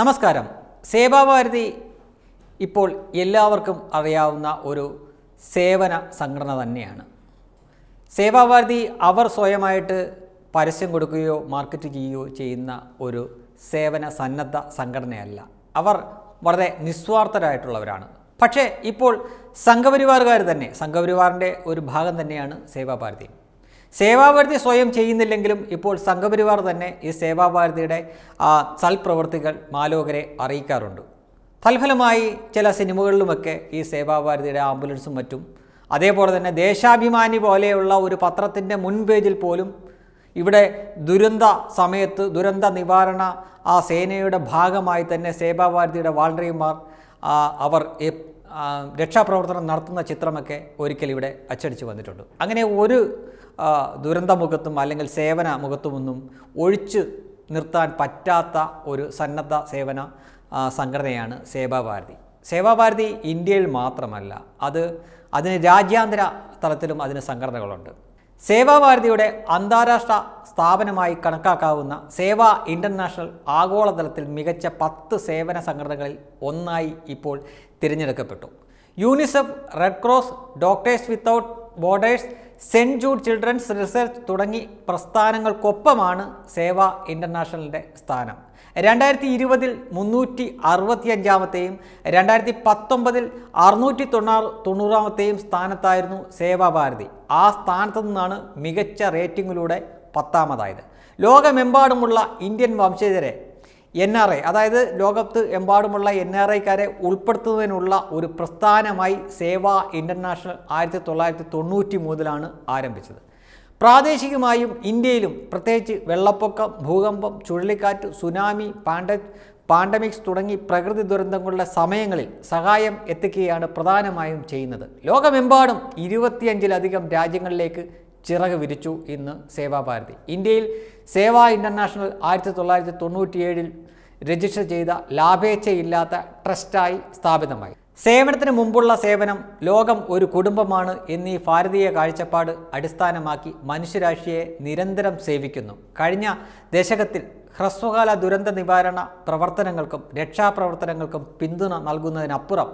നമസ്കാരം സേവാഭാരതി ഇപ്പോൾ എല്ലാവർക്കും അറിയാവുന്ന ഒരു സേവന സംഘടന തന്നെയാണ് സേവാഭാരതി അവർ സ്വയമായിട്ട് പരസ്യം കൊടുക്കുകയോ മാർക്കറ്റ് ചെയ്യുകയോ ചെയ്യുന്ന ഒരു സേവന സന്നദ്ധ സംഘടനയല്ല അവർ വളരെ നിസ്വാർത്ഥരായിട്ടുള്ളവരാണ് പക്ഷേ ഇപ്പോൾ സംഘപരിവാറുകാർ തന്നെ സംഘപരിവാറിൻ്റെ ഒരു ഭാഗം തന്നെയാണ് സേവാഭാരതി സേവാഭാരതി സ്വയം ചെയ്യുന്നില്ലെങ്കിലും ഇപ്പോൾ സംഘപരിവാർ തന്നെ ഈ സേവാഭാരതിയുടെ സൽപ്രവൃത്തികൾ മാലോകരെ അറിയിക്കാറുണ്ട് തൽഫലമായി ചില സിനിമകളിലുമൊക്കെ ഈ സേവാഭാരതിയുടെ ആംബുലൻസും മറ്റും അതേപോലെ തന്നെ ദേശാഭിമാനി പോലെയുള്ള ഒരു പത്രത്തിൻ്റെ മുൻപേജിൽ പോലും ഇവിടെ ദുരന്ത സമയത്ത് ദുരന്ത നിവാരണ ആ സേനയുടെ ഭാഗമായി തന്നെ സേവാഭാരതിയുടെ വാളറിമാർ അവർ രക്ഷാപ്രവർത്തനം നടത്തുന്ന ചിത്രമൊക്കെ ഒരിക്കൽ ഇവിടെ അച്ചടിച്ച് വന്നിട്ടുണ്ട് അങ്ങനെ ഒരു ദുരന്തമുഖത്തും അല്ലെങ്കിൽ സേവന മുഖത്തുമൊന്നും ഒഴിച്ച് നിർത്താൻ പറ്റാത്ത ഒരു സന്നദ്ധ സേവന സംഘടനയാണ് സേവാഭാരതി സേവാഭാരതി ഇന്ത്യയിൽ മാത്രമല്ല അത് അതിന് രാജ്യാന്തര തലത്തിലും അതിന് സംഘടനകളുണ്ട് സേവാഭാരതിയുടെ അന്താരാഷ്ട്ര സ്ഥാപനമായി കണക്കാക്കാവുന്ന സേവ ഇൻ്റർനാഷണൽ ആഗോളതലത്തിൽ മികച്ച പത്ത് സേവന സംഘടനകളിൽ ഒന്നായി ഇപ്പോൾ തിരഞ്ഞെടുക്കപ്പെട്ടു UNICEF red cross doctors without borders saint Jude children's research തുടങ്ങി പ്രസ്ഥാനങ്ങൾക്കൊപ്പമാണ് സേവ ഇൻ്റർനാഷണലിൻ്റെ സ്ഥാനം രണ്ടായിരത്തി ഇരുപതിൽ മുന്നൂറ്റി അറുപത്തിയഞ്ചാമത്തെയും രണ്ടായിരത്തി പത്തൊമ്പതിൽ അറുന്നൂറ്റി തൊണ്ണൂറ് തൊണ്ണൂറാമത്തെയും സ്ഥാനത്തായിരുന്നു സേവാഭാരതി ആ സ്ഥാനത്തു നിന്നാണ് മികച്ച റേറ്റിംഗിലൂടെ പത്താമതായത് ലോകമെമ്പാടുമുള്ള ഇന്ത്യൻ വംശജരെ എൻ ആർ ഐ അതായത് ലോകത്ത് എമ്പാടുമുള്ള എൻ ആർ ഐക്കാരെ ഉൾപ്പെടുത്തുന്നതിനുള്ള ഒരു പ്രസ്ഥാനമായി സേവ ഇൻ്റർനാഷണൽ ആയിരത്തി തൊള്ളായിരത്തി തൊണ്ണൂറ്റി മൂന്നിലാണ് ആരംഭിച്ചത് പ്രാദേശികമായും ഇന്ത്യയിലും പ്രത്യേകിച്ച് വെള്ളപ്പൊക്കം ഭൂകമ്പം ചുഴലിക്കാറ്റ് സുനാമി പാണ്ട പാണ്ടമിക്സ് തുടങ്ങി പ്രകൃതി ദുരന്തങ്ങളുടെ സമയങ്ങളിൽ സഹായം എത്തിക്കുകയാണ് പ്രധാനമായും ചെയ്യുന്നത് ലോകമെമ്പാടും ഇരുപത്തിയഞ്ചിലധികം രാജ്യങ്ങളിലേക്ക് ചിറക് വിരിച്ചു ഇന്ന് സേവാഭാരതി ഇന്ത്യയിൽ സേവാ ഇൻ്റർനാഷണൽ ആയിരത്തി തൊള്ളായിരത്തി തൊണ്ണൂറ്റിയേഴിൽ രജിസ്റ്റർ ചെയ്ത ലാഭേച്ഛയില്ലാത്ത ട്രസ്റ്റായി സ്ഥാപിതമായി സേവനത്തിന് മുമ്പുള്ള സേവനം ലോകം ഒരു കുടുംബമാണ് എന്നീ ഭാരതീയ കാഴ്ചപ്പാട് അടിസ്ഥാനമാക്കി മനുഷ്യരാശിയെ നിരന്തരം സേവിക്കുന്നു കഴിഞ്ഞ ദശകത്തിൽ ഹ്രസ്വകാല ദുരന്ത നിവാരണ പ്രവർത്തനങ്ങൾക്കും രക്ഷാപ്രവർത്തനങ്ങൾക്കും പിന്തുണ നൽകുന്നതിനപ്പുറം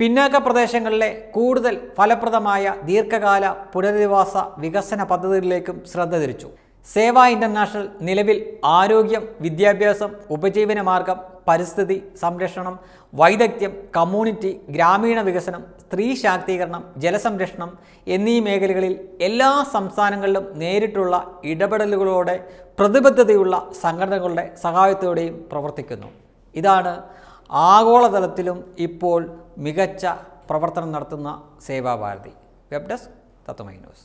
പിന്നാക്ക പ്രദേശങ്ങളിലെ കൂടുതൽ ഫലപ്രദമായ ദീർഘകാല പുനരധിവാസ വികസന പദ്ധതികളിലേക്കും ശ്രദ്ധ തിരിച്ചു സേവ ഇൻ്റർനാഷണൽ നിലവിൽ ആരോഗ്യം വിദ്യാഭ്യാസം ഉപജീവന മാർഗം പരിസ്ഥിതി സംരക്ഷണം വൈദഗ്ധ്യം കമ്മ്യൂണിറ്റി ഗ്രാമീണ വികസനം സ്ത്രീ ശാക്തീകരണം ജലസംരക്ഷണം എന്നീ മേഖലകളിൽ എല്ലാ സംസ്ഥാനങ്ങളിലും നേരിട്ടുള്ള ഇടപെടലുകളോടെ പ്രതിബദ്ധതയുള്ള സംഘടനകളുടെ സഹായത്തോടെയും പ്രവർത്തിക്കുന്നു ഇതാണ് ആഗോളതലത്തിലും ഇപ്പോൾ മികച്ച പ്രവർത്തനം നടത്തുന്ന Seva Bharati web desk Tatwamayi news